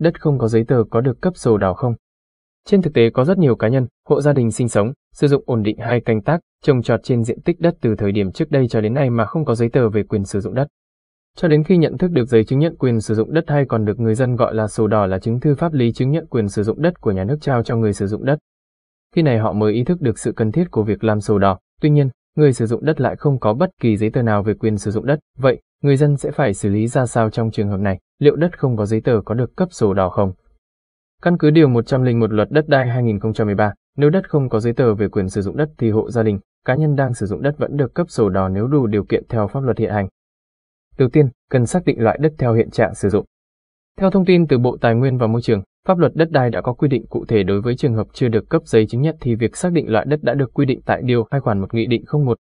đất không có giấy tờ có được cấp sổ đỏ không. Trên thực tế có rất nhiều cá nhân, hộ gia đình sinh sống, sử dụng ổn định hay canh tác, trồng trọt trên diện tích đất từ thời điểm trước đây cho đến nay mà không có giấy tờ về quyền sử dụng đất. Cho đến khi nhận thức được giấy chứng nhận quyền sử dụng đất hay còn được người dân gọi là sổ đỏ là chứng thư pháp lý chứng nhận quyền sử dụng đất của nhà nước trao cho người sử dụng đất. Khi này họ mới ý thức được sự cần thiết của việc làm sổ đỏ, tuy nhiên, người sử dụng đất lại không có bất kỳ giấy tờ nào về quyền sử dụng đất, vậy người dân sẽ phải xử lý ra sao trong trường hợp này? liệu đất không có giấy tờ có được cấp sổ đỏ không? Căn cứ điều 101 luật đất đai 2013, nếu đất không có giấy tờ về quyền sử dụng đất thì hộ gia đình, cá nhân đang sử dụng đất vẫn được cấp sổ đỏ nếu đủ điều kiện theo pháp luật hiện hành. Đầu tiên, cần xác định loại đất theo hiện trạng sử dụng. Theo thông tin từ Bộ Tài nguyên và Môi trường, pháp luật đất đai đã có quy định cụ thể đối với trường hợp chưa được cấp giấy chứng nhận thì việc xác định loại đất đã được quy định tại điều 2 khoản 1 Nghị định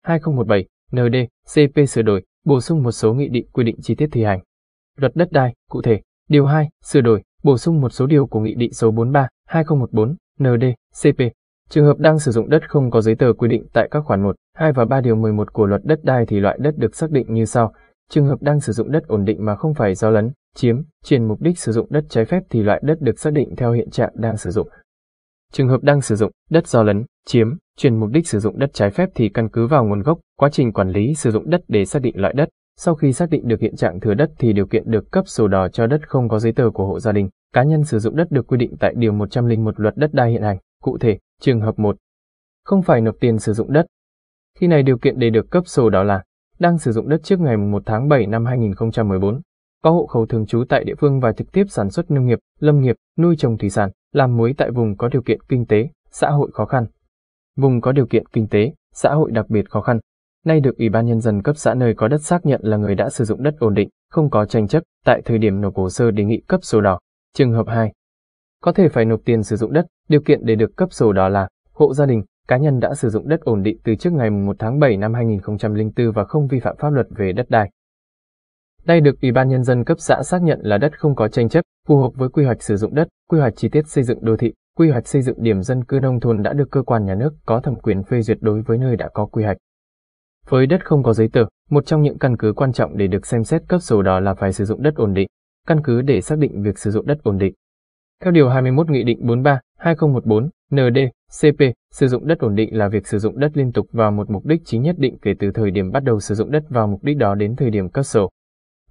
01/2017 ND CP sửa đổi, bổ sung một số nghị định quy định chi tiết thi hành. Luật đất đai, cụ thể, điều 2, sửa đổi, bổ sung một số điều của Nghị định số 43-2014, ND, CP. Trường hợp đang sử dụng đất không có giấy tờ quy định tại các khoản 1, 2 và 3 điều 11 của luật đất đai thì loại đất được xác định như sau. Trường hợp đang sử dụng đất ổn định mà không phải giao lấn, chiếm, chuyển mục đích sử dụng đất trái phép thì loại đất được xác định theo hiện trạng đang sử dụng. Trường hợp đang sử dụng đất giao lấn, chiếm, chuyển mục đích sử dụng đất trái phép thì căn cứ vào nguồn gốc, quá trình quản lý sử dụng đất để xác định loại đất. Sau khi xác định được hiện trạng thừa đất thì điều kiện được cấp sổ đỏ cho đất không có giấy tờ của hộ gia đình, cá nhân sử dụng đất được quy định tại Điều 101 luật đất đai hiện hành. Cụ thể, trường hợp 1. Không phải nộp tiền sử dụng đất. Khi này điều kiện để được cấp sổ đỏ là đang sử dụng đất trước ngày 1 tháng 7 năm 2014, có hộ khẩu thường trú tại địa phương và trực tiếp sản xuất nông nghiệp, lâm nghiệp, nuôi trồng thủy sản, làm muối tại vùng có điều kiện kinh tế, xã hội khó khăn. Vùng có điều kiện kinh tế, xã hội đặc biệt khó khăn, nay được Ủy ban Nhân dân cấp xã nơi có đất xác nhận là người đã sử dụng đất ổn định, không có tranh chấp, tại thời điểm nộp hồ sơ đề nghị cấp sổ đỏ. Trường hợp 2. Có thể phải nộp tiền sử dụng đất, điều kiện để được cấp sổ đỏ là hộ gia đình, cá nhân đã sử dụng đất ổn định từ trước ngày 1 tháng 7 năm 2004 và không vi phạm pháp luật về đất đai. Đây được Ủy ban Nhân dân cấp xã xác nhận là đất không có tranh chấp, phù hợp với quy hoạch sử dụng đất, quy hoạch chi tiết xây dựng đô thị, quy hoạch xây dựng điểm dân cư nông thôn đã được cơ quan nhà nước có thẩm quyền phê duyệt đối với nơi đã có quy hoạch. Với đất không có giấy tờ, một trong những căn cứ quan trọng để được xem xét cấp sổ đỏ là phải sử dụng đất ổn định, căn cứ để xác định việc sử dụng đất ổn định. Theo Điều 21 Nghị định 43-2014-ND, CP, sử dụng đất ổn định là việc sử dụng đất liên tục vào một mục đích chính nhất định kể từ thời điểm bắt đầu sử dụng đất vào mục đích đó đến thời điểm cấp sổ.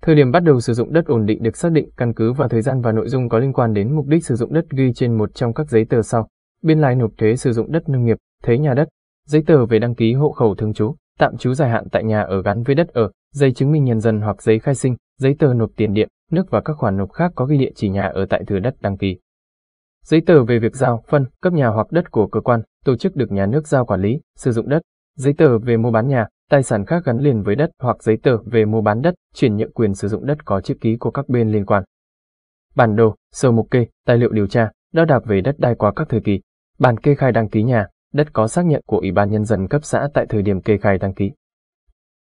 Thời điểm bắt đầu sử dụng đất ổn định được xác định căn cứ vào thời gian và nội dung có liên quan đến mục đích sử dụng đất ghi trên một trong các giấy tờ sau: biên lai nộp thuế sử dụng đất nông nghiệp, thuế nhà đất, giấy tờ về đăng ký hộ khẩu thường trú, tạm trú dài hạn tại nhà ở gắn với đất ở, giấy chứng minh nhân dân hoặc giấy khai sinh, giấy tờ nộp tiền điện, nước và các khoản nộp khác có ghi địa chỉ nhà ở tại thừa đất đăng ký. Giấy tờ về việc giao, phân, cấp nhà hoặc đất của cơ quan, tổ chức được nhà nước giao quản lý, sử dụng đất. Giấy tờ về mua bán nhà, tài sản khác gắn liền với đất hoặc giấy tờ về mua bán đất, chuyển nhượng quyền sử dụng đất có chữ ký của các bên liên quan. Bản đồ, sơ mục kê, tài liệu điều tra, đo đạc về đất đai qua các thời kỳ, bản kê khai đăng ký nhà, đất có xác nhận của Ủy ban Nhân dân cấp xã tại thời điểm kê khai đăng ký.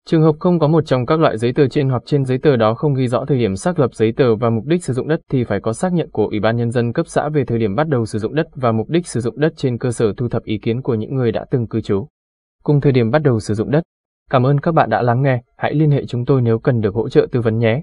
Trường hợp không có một trong các loại giấy tờ trên hoặc trên giấy tờ đó không ghi rõ thời điểm xác lập giấy tờ và mục đích sử dụng đất thì phải có xác nhận của Ủy ban Nhân dân cấp xã về thời điểm bắt đầu sử dụng đất và mục đích sử dụng đất trên cơ sở thu thập ý kiến của những người đã từng cư trú. Cùng thời điểm bắt đầu sử dụng đất. Cảm ơn các bạn đã lắng nghe, hãy liên hệ chúng tôi nếu cần được hỗ trợ tư vấn nhé.